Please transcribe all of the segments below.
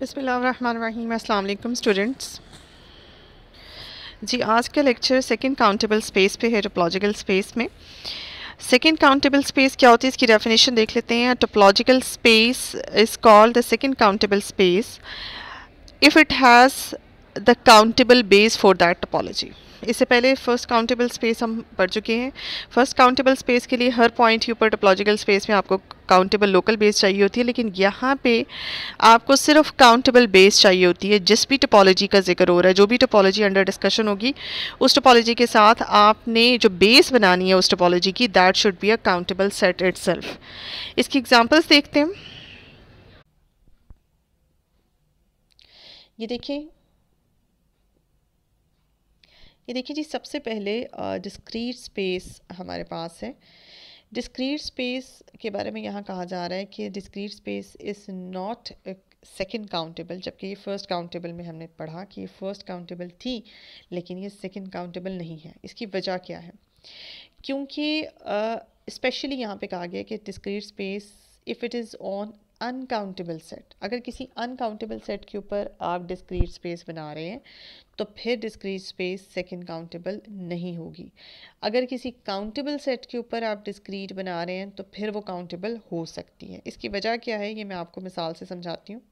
बिसमीम अल्लाम स्टूडेंट्स जी आज का लेक्चर सेकंड काउंटेबल स्पेस पे है टोपोलॉजिकल स्पेस में सेकंड काउंटेबल स्पेस क्या होती है इसकी डेफिनेशन देख लेते हैं topological space is called the second countable space if it has the countable base for that topology इससे पहले फर्स्ट काउंटेबल स्पेस हम पढ़ चुके हैं फर्स्ट काउंटेबल स्पेस के लिए हर पॉइंट के ऊपर टोपोलॉजिकल स्पेस में आपको काउंटेबल लोकल बेस चाहिए होती है लेकिन यहाँ पे आपको सिर्फ काउंटेबल बेस चाहिए होती है जिस भी टोपोलॉजी का जिक्र हो रहा है जो भी टोपोलॉजी अंडर डिस्कशन होगी उस टोपोलॉजी के साथ आपने जो बेस बनानी है उस टोपोलॉजी की that should be a countable set it इसकी एग्जाम्पल्स देखते हैं ये देखिए ये देखिए जी सबसे पहले डिस्क्रीट स्पेस हमारे पास है डिस्क्रीट स्पेस के बारे में यहाँ कहा जा रहा है कि discrete space is not second countable जबकि ये फ़र्स्ट काउंटेबल में हमने पढ़ा कि ये फ़र्स्ट काउंटेबल थी लेकिन ये सेकंड काउंटेबल नहीं है इसकी वजह क्या है क्योंकि स्पेशली uh, यहाँ पे कहा गया कि discrete space if it is on uncountable set अगर किसी अनकाउंटेबल सेट के ऊपर आप डिस्क्रीट स्पेस बना रहे हैं तो फिर डिस्क्रीट स्पेस सेकंड काउंटेबल नहीं होगी अगर किसी काउंटेबल सेट के ऊपर आप डिस्क्रीट बना रहे हैं तो फिर वो काउंटेबल हो सकती है इसकी वजह क्या है ये मैं आपको मिसाल से समझाती हूँ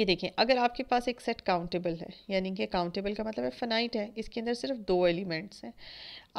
ये देखें अगर आपके पास एक सेट काउंटेबल है यानी कि काउंटेबल का मतलब है फनाइट है इसके अंदर सिर्फ दो एलिमेंट्स हैं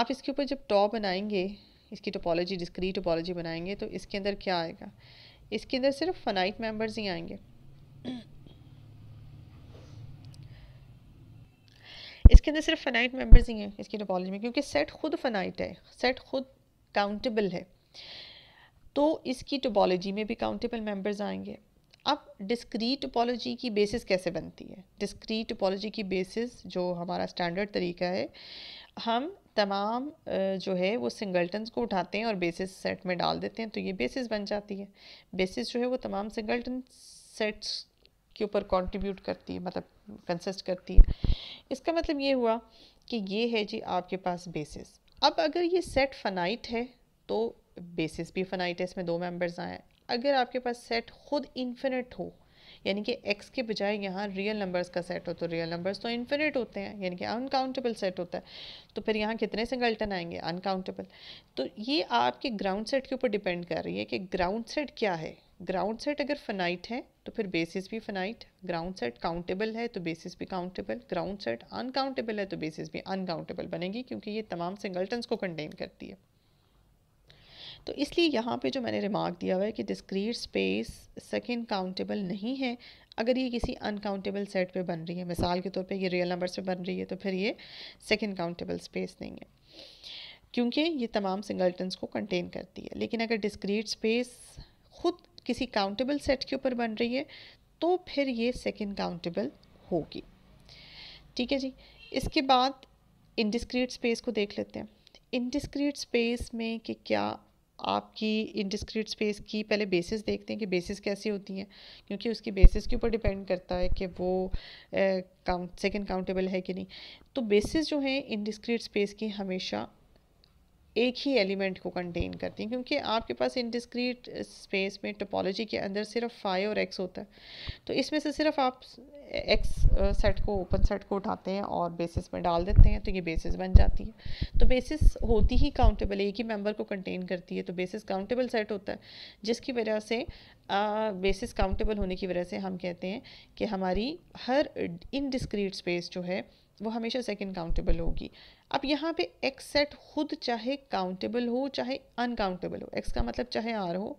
आप इसके ऊपर जब टॉप बनाएंगे इसकी टोपोलॉजी डिस्क्री टोपोलॉजी बनाएंगे तो इसके अंदर क्या आएगा इसके अंदर सिर्फ फ़नाइट मेंबर्स ही आएंगे इसके अंदर सिर्फ फ़नाइट मेंबर्स ही हैं इसकी टोपोलॉजी में क्योंकि सेट खुद फ़नाइट है सेट खुद काउंटेबल है तो इसकी टोपोलॉजी में भी काउंटेबल मेंबर्स आएंगे अब डिस्क्रीट टोपोलॉजी की बेसिस कैसे बनती है डिस्क्रीट टोपोलॉजी की बेसिस जो हमारा स्टैंडर्ड तरीका है हम तमाम जो है वो सिंगल्टन्स को उठाते हैं और बेसिस सेट में डाल देते हैं तो ये बेसिस बन जाती है बेसिस जो है वो तमाम सिंगल्टन सेट्स के ऊपर कंट्रीब्यूट करती है मतलब कंसिस्ट करती है इसका मतलब ये हुआ कि ये है जी आपके पास बेसिस अब अगर ये सेट फनाइट है तो बेसिस भी फनाइट है इसमें दो मेम्बर्स आए अगर आपके पास सेट खुद इन्फिनट हो यानी कि एक्स के बजाय यहाँ रियल नंबर्स का सेट हो तो रियल नंबर्स तो इन्फिनिट होते हैं यानी कि अनकाउंटेबल सेट होता है तो फिर यहाँ कितने सिंगल्टन आएंगे अनकाउंटेबल तो ये आपके ग्राउंड सेट के ऊपर डिपेंड कर रही है कि ग्राउंड सेट क्या है ग्राउंड सेट अगर फनाइट है तो फिर बेसिस भी फनाइट ग्राउंड सेट काउंटेबल है तो बेसिस भी काउंटेबल ग्राउंड सेट अनकाउंटेबल है तो बेसिस भी अनकाउंटेबल बनेगी क्योंकि ये तमाम सिंगल्टन को कंटेन करती है तो इसलिए यहाँ पे जो मैंने रिमार्क दिया हुआ है कि डिस्क्रीट स्पेस सेकंड काउंटेबल नहीं है अगर ये किसी अनकाउंटेबल सेट पे बन रही है मिसाल के तौर पे ये रियल नंबर्स पे बन रही है तो फिर ये सेकंड काउंटेबल स्पेस नहीं है क्योंकि ये तमाम सिंगल्टन्स को कंटेन करती है लेकिन अगर डिस्क्रीट स्पेस खुद किसी काउंटेबल सेट के ऊपर बन रही है तो फिर ये सेकेंड काउंटेबल होगी ठीक है जी इसके बाद इनडिस्क्रीट स्पेस को देख लेते हैं इनडिस्क्रीट स्पेस में कि क्या आपकी इंडिस्क्रीट स्पेस की पहले बेसिस देखते हैं कि बेसिस कैसी होती हैं क्योंकि उसकी बेसिस के ऊपर डिपेंड करता है कि वो काउंट सेकेंड काउंटेबल है कि नहीं तो बेसिस जो हैं इंडिस्क्रीट स्पेस की हमेशा एक ही एलिमेंट को कंटेन करती हैं क्योंकि आपके पास इनडिस्क्रीट स्पेस में टोपोलॉजी के अंदर सिर्फ फाइव और एक्स होता है तो इसमें से सिर्फ आप एक्स सेट uh, को ओपन सेट को उठाते हैं और बेसिस में डाल देते हैं तो ये बेसिस बन जाती है तो बेसिस होती ही काउंटेबल एक ही मेम्बर को कंटेन करती है तो बेसिस काउंटेबल सेट होता है जिसकी वजह से बेसिस uh, काउंटेबल होने की वजह से हम कहते हैं कि हमारी हर इनडिस्क्रीट स्पेस जो है वो हमेशा सेकंड काउंटेबल होगी अब यहाँ पे एक्स सेट खुद चाहे काउंटेबल हो चाहे अनकाउंटेबल हो एक्स का मतलब चाहे आर हो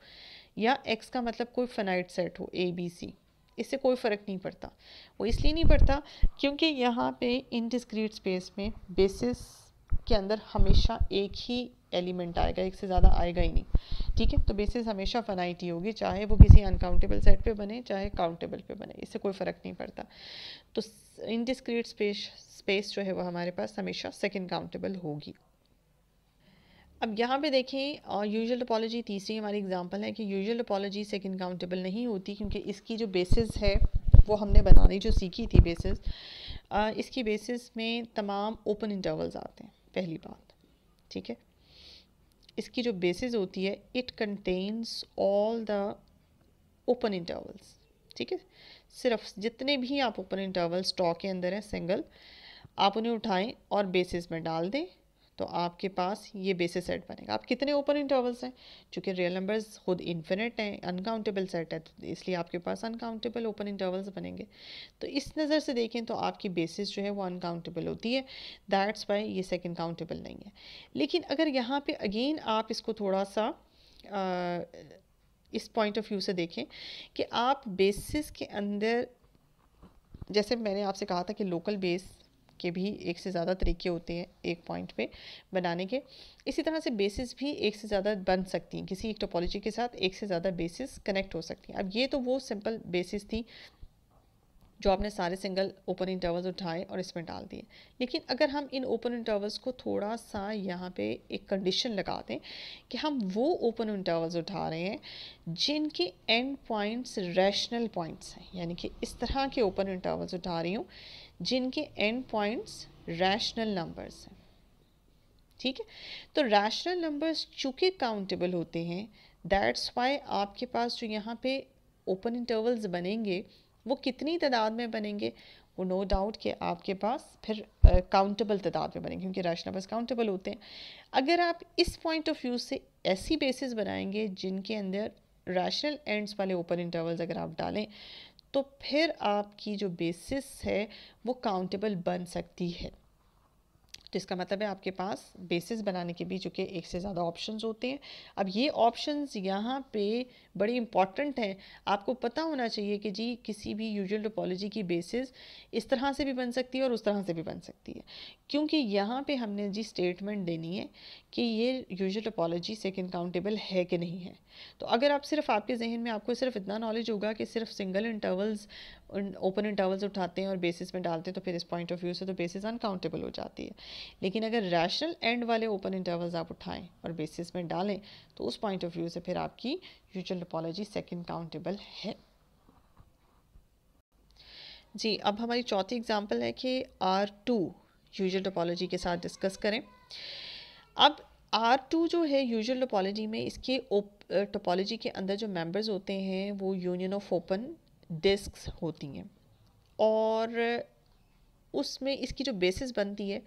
या एक्स का मतलब कोई फनाइट सेट हो ए बी सी इससे कोई फ़र्क नहीं पड़ता वो इसलिए नहीं पड़ता क्योंकि यहाँ पे डिस्क्रीट स्पेस में बेसिस के अंदर हमेशा एक ही एलिमेंट आएगा एक से ज़्यादा आएगा ही नहीं ठीक है तो बेसिस हमेशा फनाइटी होगी चाहे वो किसी अनकाउंटेबल सेट पे बने चाहे काउंटेबल पे बने इससे कोई फ़र्क नहीं पड़ता तो इनडिस्क्रीट स्पेस स्पेस जो है वो हमारे पास हमेशा सेकेंड काउंटेबल होगी अब यहाँ पे देखें और यूजुअल टोपोलॉजी तीसरी हमारी एग्जांपल है कि यूजुअल टोपोलॉजी सेकेंड काउंटेबल नहीं होती क्योंकि इसकी जो बेसिस है वो हमने बनानी जो सीखी थी बेसिस इसकी बेसिस में तमाम ओपन इंटरवल्स आते हैं पहली बात ठीक है इसकी जो बेसिस होती है it contains all the open intervals ठीक है सिर्फ जितने भी आप ओपन इंटरवल्स स्टॉक के अंदर हैं सिंगल आप उन्हें उठाएं और बेसिस में डाल दें तो आपके पास ये बेसिस सेट बनेगा आप कितने ओपन इंटरवल्स हैं चूँकि रियल नंबर्स खुद इन्फिनिट हैं अनकाउंटेबल सेट है तो इसलिए आपके पास अनकाउंटेबल ओपन इंटरवल्स बनेंगे तो इस नज़र से देखें तो आपकी बेसिस जो है वो अनकाउंटेबल होती है दैट्स वाई ये सेकेंड काउंटेबल नहीं है लेकिन अगर यहाँ पर अगेन आप इसको थोड़ा सा आ, इस पॉइंट ऑफ व्यू से देखें कि आप बेसिस के अंदर जैसे मैंने आपसे कहा था कि लोकल बेस के भी एक से ज़्यादा तरीके होते हैं एक पॉइंट पे बनाने के इसी तरह से बेसिस भी एक से ज़्यादा बन सकती हैं किसी एक टोपोलॉजी के साथ एक से ज़्यादा बेसिस कनेक्ट हो सकती हैं अब ये तो वो सिंपल बेसिस थी जो आपने सारे सिंगल ओपन इंटरवल्स उठाए और इसमें डाल दिए लेकिन अगर हम इन ओपन इंटरवल्स को थोड़ा सा यहाँ पे एक कंडीशन लगा दें कि हम वो ओपन इंटरवल्स उठा रहे हैं जिनके एंड पॉइंट्स रैशनल पॉइंट्स हैं यानी कि इस तरह के ओपन इंटरवल्स उठा रही हूँ जिनके एंड पॉइंट्स रैशनल नंबर्स हैं ठीक है तो रैशनल नंबर्स चूँकि काउंटेबल होते हैं दैट्स वाई आपके पास जो यहाँ पे ओपन इंटरवल्स बनेंगे वो कितनी तादाद में बनेंगे वो नो डाउट कि आपके पास फिर काउंटेबल तादाद में बनेंगे क्योंकि राशना बस काउंटेबल होते हैं अगर आप इस पॉइंट ऑफ व्यू से ऐसी बेसिस बनाएंगे जिनके अंदर रैशनल एंड्स वाले ओपन इंटरवल्स अगर आप डालें तो फिर आपकी जो बेसिस है वो काउंटेबल बन सकती है तो इसका मतलब है आपके पास बेसिस बनाने के भी चूँकि एक से ज़्यादा ऑप्शंस होते हैं अब ये ऑप्शंस यहाँ पे बड़ी इंपॉर्टेंट हैं आपको पता होना चाहिए कि जी किसी भी यूजुअल टोपोलॉजी की बेसिस इस तरह से भी बन सकती है और उस तरह से भी बन सकती है क्योंकि यहाँ पे हमने जी स्टेटमेंट देनी है कि ये यूजल टोपोलॉजी सेकेंड काउंटेबल है कि नहीं है तो अगर आप सिर्फ आपके जहन में आपको सिर्फ इतना नॉलेज होगा कि सिर्फ सिंगल इंटरवल्स ओपन इंटरवल्स उठाते हैं और बेसिस में डालते हैं तो फिर इस पॉइंट ऑफ व्यू से तो बेसिस अनकाउंटेबल हो जाती है लेकिन अगर रैशनल एंड वाले ओपन इंटरवल्स आप उठाएं और बेसिस में डालें तो उस पॉइंट ऑफ व्यू से फिर आपकी यूजल टोपोलॉजी सेकेंड काउंटेबल है जी अब हमारी चौथी एग्जाम्पल है कि आर टू यूजल टोपोलॉजी के साथ डिस्कस करें अब आर टू जो है यूजल टोपोलॉजी में इसके टोपोलॉजी के अंदर जो मेम्बर्स होते हैं वो यूनियन ऑफ ओपन डिस्क्स होती हैं और उसमें इसकी जो बेसिस बनती है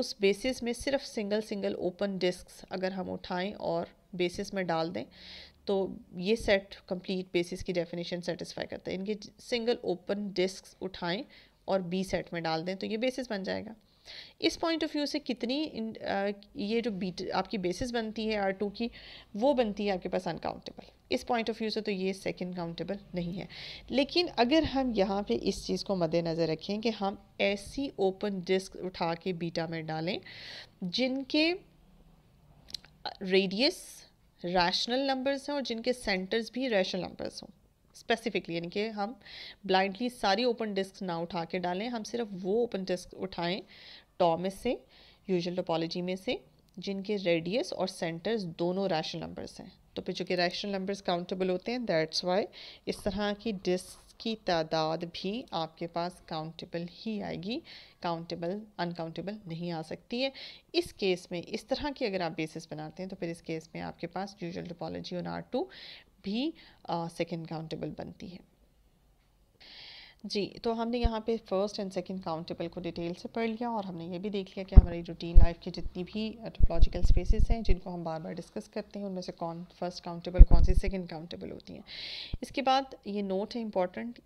उस बेसिस में सिर्फ सिंगल सिंगल ओपन डिस्क्स अगर हम उठाएं और बेसिस में डाल दें तो ये सेट कंप्लीट बेसिस की डेफिनेशन सेटिस्फाई करता है इनके सिंगल ओपन डिस्क उठाएं और बी सेट में डाल दें तो ये बेसिस बन जाएगा इस पॉइंट ऑफ व्यू से कितनी इन, आ, ये जो बीट आपकी बेसिस बनती है आर टू की वो बनती है आपके पास अनकाउंटेबल इस पॉइंट ऑफ व्यू से तो ये सेकंड काउंटेबल नहीं है लेकिन अगर हम यहाँ पे इस चीज़ को मद्देनज़र रखें कि हम ऐसी ओपन डिस्क उठा के बीटा में डालें जिनके रेडियस रैशनल नंबर्स हैं और जिनके सेंटर्स भी रैशनल नंबर्स हों स्पेसिफिकली यानी कि हम ब्लाइंडली सारी ओपन डिस्क ना उठा के डालें हम सिर्फ वो ओपन डिस्क उठाएँ टॉ में से यूजल टोपोलॉजी में से जिनके रेडियस और सेंटर्स दोनों रैशनल नंबर्स हैं तो फिर जो कि रैशनल नंबर्स काउंटेबल होते हैं दैट्स वाई इस तरह की डिस्क की तादाद भी आपके पास काउंटेबल ही आएगी काउंटेबल अनकाउंटेबल नहीं आ सकती है इस केस में इस तरह की अगर आप बेसिस बनाते हैं तो फिर इस केस में आपके पास usual topology on R two भी सेकेंड uh, काउंटेबल बनती है जी तो हमने यहाँ पे फ़र्स्ट एंड सेकंड काउंटेबल को डिटेल से पढ़ लिया और हमने ये भी देख लिया कि हमारी रूटीन लाइफ की जितनी भी टोपोलॉजिकल स्पेसेस हैं जिनको हम बार बार डिस्कस करते हैं उनमें से कौन फर्स्ट काउंटेबल कौन सी सेकंड काउंटेबल होती हैं इसके बाद ये नोट है इम्पॉर्टेंट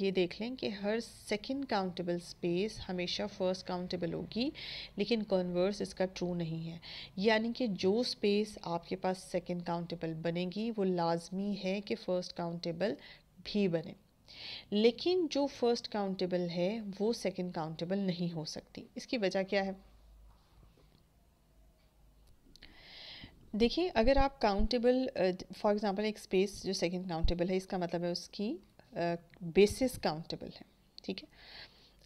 ये देख लें कि हर सेकेंड काउंटेबल स्पेस हमेशा फ़र्स्ट काउंटेबल होगी लेकिन कन्वर्स इसका ट्रू नहीं है यानी कि जो स्पेस आपके पास सेकेंड काउंटेबल बनेगी वो लाजमी है कि फ़र्स्ट काउंटेबल भी बने लेकिन जो फर्स्ट काउंटेबल है वो सेकंड काउंटेबल नहीं हो सकती इसकी वजह क्या है देखिए अगर आप काउंटेबल फॉर एग्जांपल एक स्पेस जो सेकंड काउंटेबल है इसका मतलब है उसकी बेसिस uh, काउंटेबल है ठीक है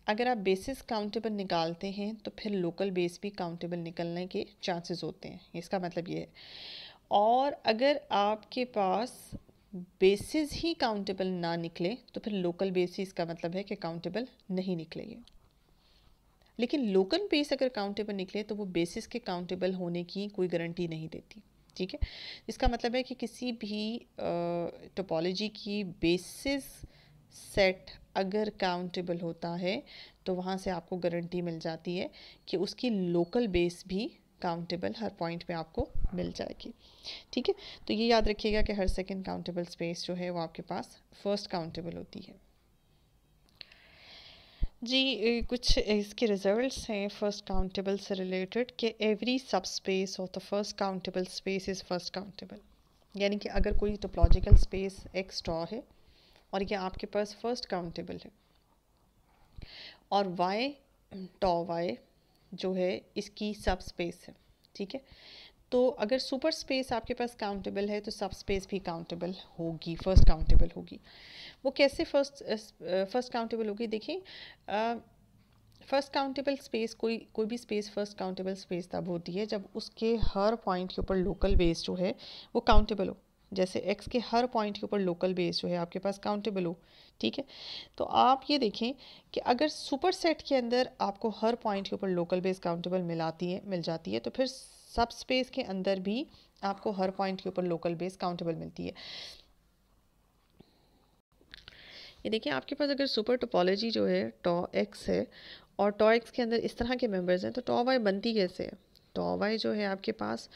अगर आप बेसिस काउंटेबल निकालते हैं तो फिर लोकल बेस भी काउंटेबल निकलने के चांसेस होते हैं इसका मतलब ये है और अगर आपके पास बेसिस ही काउंटेबल ना निकले तो फिर लोकल बेसिस का मतलब है कि काउंटेबल नहीं निकलेगी लेकिन लोकल बेस अगर काउंटेबल निकले तो वो बेसिस के काउंटेबल होने की कोई गारंटी नहीं देती ठीक है इसका मतलब है कि किसी भी टोपोलॉजी की बेसिस सेट अगर काउंटेबल होता है तो वहाँ से आपको गारंटी मिल जाती है कि उसकी लोकल बेस भी काउंटेबल हर पॉइंट में आपको मिल जाएगी ठीक है तो ये याद रखिएगा कि हर सेकेंड काउंटेबल स्पेस जो है वो आपके पास फर्स्ट काउंटेबल होती है जी कुछ इसके रिजल्ट्स हैं फर्स्ट काउंटेबल से रिलेटेड कि every subspace of the first countable space is first countable यानी कि अगर कोई टोपोलॉजिकल स्पेस एक्स टॉ है और ये आपके पास फर्स्ट काउंटेबल है और वाई टॉ वाई जो है इसकी सब स्पेस है ठीक है तो अगर सुपर स्पेस आपके पास काउंटेबल है तो सब स्पेस भी काउंटेबल होगी फर्स्ट काउंटेबल होगी वो कैसे फर्स्ट फर्स्ट काउंटेबल होगी देखिए फर्स्ट काउंटेबल स्पेस कोई कोई भी स्पेस फर्स्ट काउंटेबल स्पेस तब होती है जब उसके हर पॉइंट के ऊपर लोकल बेस जो है वो काउंटेबल हो जैसे एक्स के हर पॉइंट के ऊपर लोकल बेस जो है आपके पास काउंटेबल हो ठीक है तो आप ये देखें कि अगर सुपर सेट के अंदर आपको हर पॉइंट के ऊपर लोकल बेस काउंटेबल मिलाती है मिल जाती है तो फिर सब स्पेस के अंदर भी आपको हर पॉइंट के ऊपर लोकल बेस काउंटेबल मिलती है ये देखिए आपके पास अगर सुपर टोपोलॉजी जो है टॉ एक्स है और टॉ एक्स के अंदर इस तरह के मेंबर्स हैं तो टॉ वाई बनती कैसे है टॉ वाई जो है आपके पास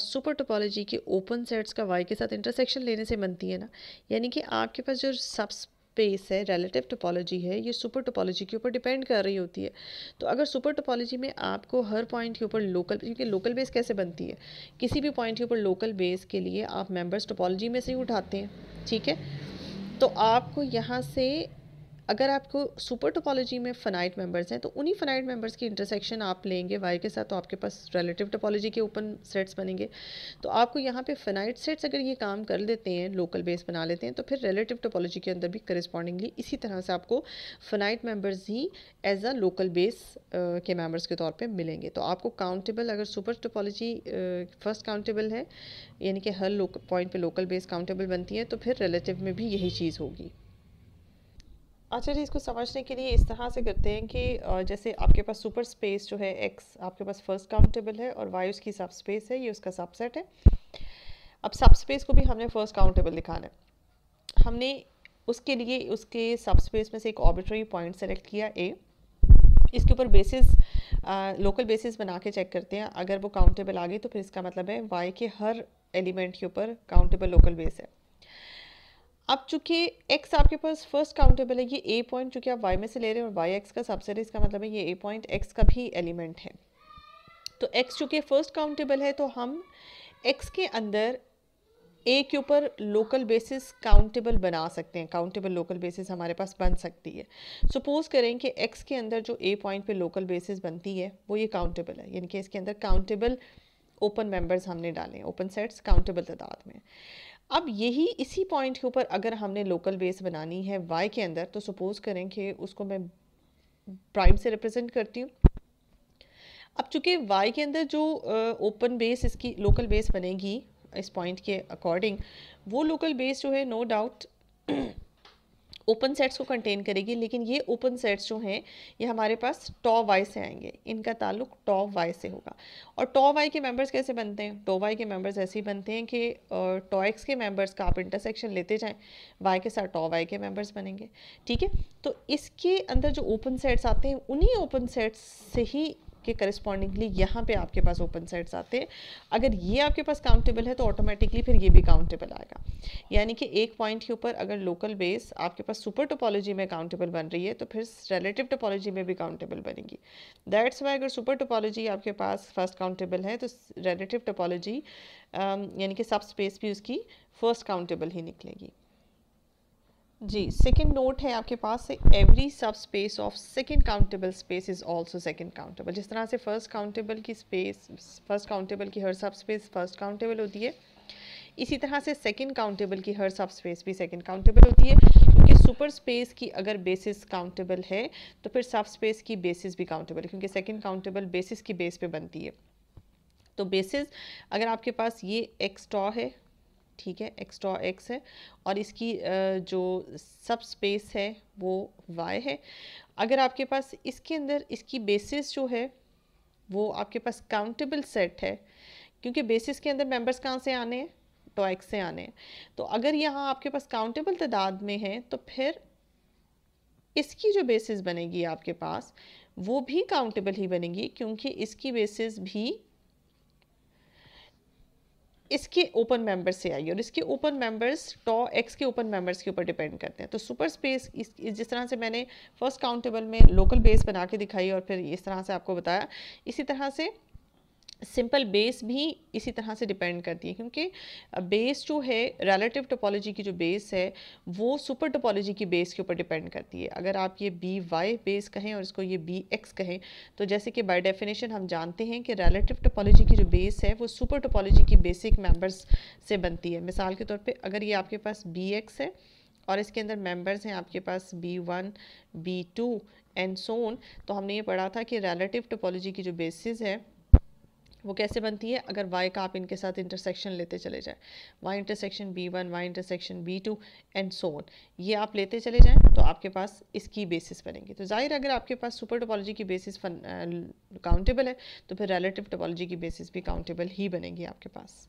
सुपर टोपोलॉजी के ओपन सेट्स का वाई के साथ इंटरसेक्शन लेने से बनती है ना यानी कि आपके पास जो सब स्पेस है रिलेटिव टोपोलॉजी है ये सुपर टोपोलॉजी के ऊपर डिपेंड कर रही होती है तो अगर सुपर टोपोलॉजी में आपको हर पॉइंट के ऊपर लोकल क्योंकि लोकल बेस कैसे बनती है किसी भी पॉइंट के ऊपर लोकल बेस के लिए आप मेंबर्स टोपोलॉजी में से ही उठाते हैं ठीक है तो आपको यहाँ से अगर आपको सुपर टोपोलॉजी में फ़नाइट मेंबर्स हैं तो उन्हीं फ़नाइट मेंबर्स की इंटरसेक्शन आप लेंगे वाई के साथ तो आपके पास रिलेटिव टोपोलॉजी के ओपन सेट्स बनेंगे तो आपको यहाँ पे फ़नाइट सेट्स अगर ये काम कर लेते हैं लोकल बेस बना लेते हैं तो फिर रिलेटिव टोपोलॉजी के अंदर भी करस्पॉन्डिंगली इसी तरह से आपको फ़नाइट मेम्बर्स ही एज अ लोकल बेस के मेम्बर्स के तौर पर मिलेंगे तो आपको काउंटेबल अगर सुपर टोपोलॉजी फर्स्ट काउंटेबल है यानी कि हर पॉइंट पर लोकल बेस काउंटेबल बनती है तो फिर रिलेटिव में भी यही चीज़ होगी अच्छा जी इसको समझने के लिए इस तरह से करते हैं कि जैसे आपके पास सुपर स्पेस जो है एक्स आपके पास फर्स्ट काउंटेबल है और वाई उसकी सब स्पेस है ये उसका सबसेट है अब सब स्पेस को भी हमने फर्स्ट काउंटेबल दिखाना है हमने उसके लिए उसके सब स्पेस में से एक ऑबिटरी पॉइंट सेलेक्ट किया ए इसके ऊपर बेसिस लोकल बेसिस बना के चेक करते हैं अगर वो काउंटेबल आ गई तो फिर इसका मतलब है वाई के हर एलिमेंट के ऊपर काउंटेबल लोकल बेस है अब चूंकि एक्स आपके पास फर्स्ट काउंटेबल है ये ए पॉइंट चूंकि आप वाई में से ले रहे हैं और वाई एक्स का सबसे है इसका मतलब है ये ए पॉइंट एक्स का भी एलिमेंट है तो एक्स चूंकि फर्स्ट काउंटेबल है तो हम एक्स के अंदर ए के ऊपर लोकल बेसिस काउंटेबल बना सकते हैं काउंटेबल लोकल बेसिस हमारे पास बन सकती है सपोज करें कि एक्स के अंदर जो ए पॉइंट पे लोकल बेसिस बनती है वो ये काउंटेबल है यानी कि इसके अंदर काउंटेबल ओपन मेंबर्स हमने डाले ओपन सेट्स काउंटेबल तादाद में अब यही इसी पॉइंट के ऊपर अगर हमने लोकल बेस बनानी है वाई के अंदर तो सपोज़ करें कि उसको मैं प्राइम से रिप्रेजेंट करती हूँ अब चूँकि वाई के अंदर जो ओपन बेस इसकी लोकल बेस बनेगी इस पॉइंट के अकॉर्डिंग वो लोकल बेस जो है no no doubt open sets को कंटेन करेगी लेकिन ये ओपन सेट्स जो हैं ये हमारे पास टॉ वाई से आएंगे इनका ताल्लुक टॉ वाई से होगा और टॉ वाई के मेंबर्स कैसे बनते हैं टॉ वाई के मेंबर्स ऐसे ही बनते हैं कि टॉ एक्स के मेंबर्स का आप इंटरसेक्शन लेते जाएं वाई के साथ टॉ वाई के मेंबर्स बनेंगे ठीक है तो इसके अंदर जो ओपन सेट्स आते हैं उन्हीं ओपन सेट्स से ही आपके करस्पॉन्डिंगली यहाँ पे आपके पास ओपन सेट्स आते हैं अगर ये आपके पास काउंटेबल है तो ऑटोमेटिकली फिर ये भी काउंटेबल आएगा यानी कि एक पॉइंट के ऊपर अगर लोकल बेस आपके पास सुपर टोपोलॉजी में काउंटेबल बन रही है तो फिर रिलेटिव टोपोलॉजी में भी काउंटेबल बनेगी दैट्स वाई अगर सुपर टोपोलॉजी आपके पास फर्स्ट काउंटेबल है तो रिलेटिव टोपोलॉजी यानी कि सब स्पेस भी उसकी फर्स्ट काउंटेबल ही निकलेगी जी सेकेंड नोट है आपके पास से every subspace of second countable space is also second countable जिस तरह से फर्स्ट काउंटेबल की स्पेस फर्स्ट काउंटेबल की हर सब स्पेस फर्स्ट काउंटेबल होती है इसी तरह से सेकेंड काउंटेबल की हर सब स्पेस भी सेकेंड काउंटेबल होती है क्योंकि सुपर स्पेस की अगर बेसिस काउंटेबल है तो फिर सब स्पेस की बेसिस भी काउंटेबल है क्योंकि सेकेंड काउंटेबल बेसिस की बेस पे बनती है तो बेसिस अगर आपके पास ये एक्स टॉ है ठीक है एक्स्ट्रा एक्स है और इसकी जो सब स्पेस है वो वाई है अगर आपके पास इसके अंदर इसकी बेसिस जो है वो आपके पास काउंटेबल सेट है क्योंकि बेसिस के अंदर मेंबर्स कहाँ से आने हैं टो तो एक्स से आने हैं तो अगर यहाँ आपके पास काउंटेबल तादाद में है तो फिर इसकी जो बेसिस बनेगी आपके पास वो भी काउंटेबल ही बनेगी क्योंकि इसकी बेसिस भी इसके ओपन मेंबर्स से आई और इसके ओपन मेंबर्स टॉ एक्स के ओपन मेंबर्स के ऊपर डिपेंड करते हैं तो सुपर स्पेस इस, जिस तरह से मैंने फर्स्ट काउंटेबल में लोकल बेस बना के दिखाई और फिर इस तरह से आपको बताया इसी तरह से सिंपल बेस भी इसी तरह से डिपेंड करती है क्योंकि बेस जो है रिलेटिव टोपोलॉजी की जो बेस है वो सुपर टोपोलॉजी की बेस के ऊपर डिपेंड करती है अगर आप ये बी वाई बेस कहें और इसको ये बी एक्स कहें तो जैसे कि बाय डेफिनेशन हम जानते हैं कि रिलेटिव टोपोलॉजी की जो बेस है वो सुपर टोपोलॉजी की बेसिक मेम्बर्स से बनती है मिसाल के तौर पर अगर ये आपके पास बी एक्स है और इसके अंदर मेम्बर्स हैं आपके पास b one b two and so on तो हमने ये पढ़ा था कि रेलेटिव टोपोलॉजी की जो बेसिस है वो कैसे बनती है अगर वाई का आप इनके साथ इंटरसेक्शन लेते चले जाएँ y intersection b one y intersection b two and so on ये आप लेते चले जाएँ तो आपके पास इसकी बेसिस बनेंगी तो ज़ाहिर अगर आपके पास सुपर टोपोलॉजी की बेसिस काउंटेबल uh, है तो फिर रेलेटिव टोपोलॉजी की बेसिस भी काउंटेबल ही बनेगी आपके पास